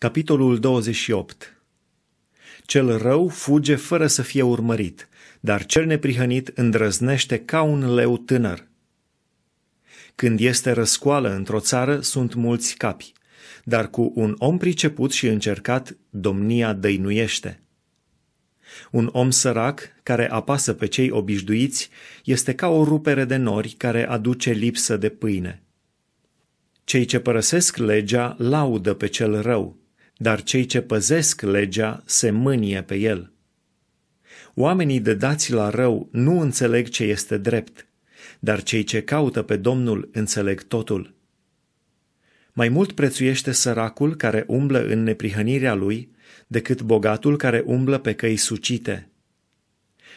Capitolul 28 Cel rău fuge fără să fie urmărit, dar cel neprihănit îndrăznește ca un leu tânăr. Când este răscoală într-o țară, sunt mulți capi, dar cu un om priceput și încercat, domnia dăinuiește. Un om sărac, care apasă pe cei obișnuiți, este ca o rupere de nori care aduce lipsă de pâine. Cei ce părăsesc legea laudă pe cel rău, dar cei ce păzesc legea se mânie pe el. Oamenii de dați la rău nu înțeleg ce este drept, dar cei ce caută pe Domnul înțeleg totul. Mai mult prețuiește săracul care umblă în neprihănirea lui decât bogatul care umblă pe căi sucite.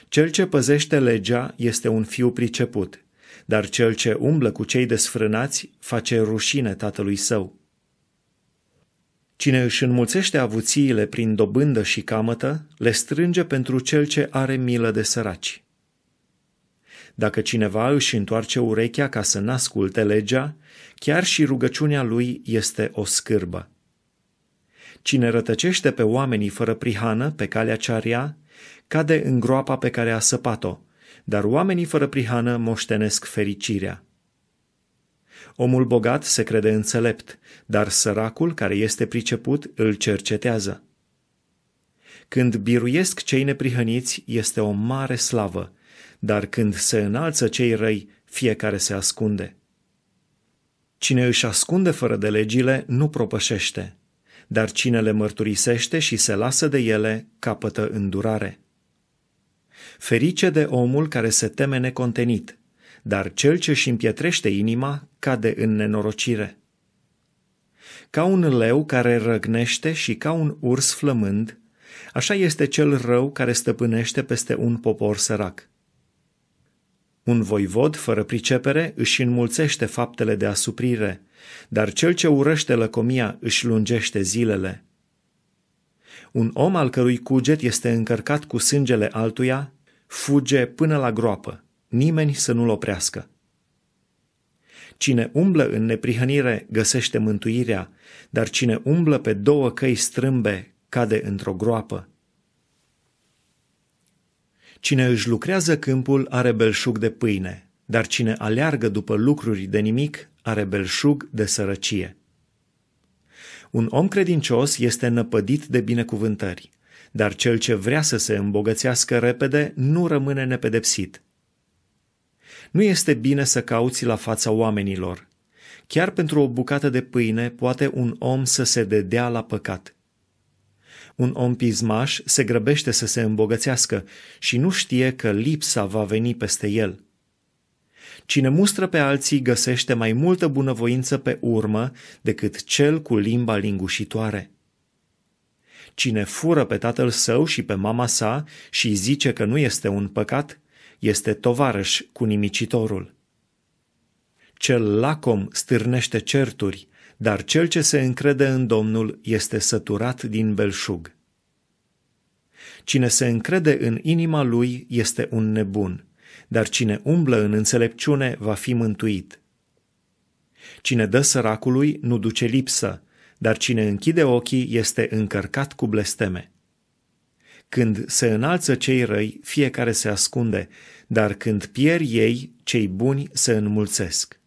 Cel ce păzește legea este un fiu priceput, dar cel ce umblă cu cei desfrânați face rușine tatălui său. Cine își înmulțește avuțiile prin dobândă și camătă, le strânge pentru cel ce are milă de săraci. Dacă cineva își întoarce urechea ca să n-asculte legea, chiar și rugăciunea lui este o scârbă. Cine rătăcește pe oamenii fără prihană pe calea cearia, cade în groapa pe care a săpat-o, dar oamenii fără prihană moștenesc fericirea. Omul bogat se crede înțelept, dar săracul care este priceput îl cercetează. Când biruiesc cei neprihăniți, este o mare slavă, dar când se înalță cei răi, fiecare se ascunde. Cine își ascunde fără de legile, nu propășește, dar cine le mărturisește și se lasă de ele, capătă îndurare. Ferice de omul care se teme necontenit – dar cel ce își împietrește inima cade în nenorocire. Ca un leu care răgnește și ca un urs flămând, așa este cel rău care stăpânește peste un popor sărac. Un voivod fără pricepere își înmulțește faptele de asuprire, dar cel ce urăște lăcomia își lungește zilele. Un om al cărui cuget este încărcat cu sângele altuia, fuge până la groapă nimeni să nu-l oprească. Cine umblă în neprihănire găsește mântuirea, dar cine umblă pe două căi strâmbe cade într-o groapă. Cine își lucrează câmpul are belșug de pâine, dar cine aleargă după lucruri de nimic are belșug de sărăcie. Un om credincios este năpădit de binecuvântări, dar cel ce vrea să se îmbogățească repede nu rămâne nepedepsit – nu este bine să cauți la fața oamenilor. Chiar pentru o bucată de pâine poate un om să se dedea la păcat. Un om pismaș se grăbește să se îmbogățească și nu știe că lipsa va veni peste el. Cine mustră pe alții găsește mai multă bunăvoință pe urmă decât cel cu limba lingușitoare. Cine fură pe tatăl său și pe mama sa și zice că nu este un păcat, este tovarăș cu nimicitorul. Cel lacom stârnește certuri, dar cel ce se încrede în Domnul este săturat din belșug. Cine se încrede în inima lui este un nebun, dar cine umblă în înțelepciune va fi mântuit. Cine dă săracului nu duce lipsă, dar cine închide ochii este încărcat cu blesteme. Când se înalță cei răi, fiecare se ascunde, dar când pier ei, cei buni se înmulțesc.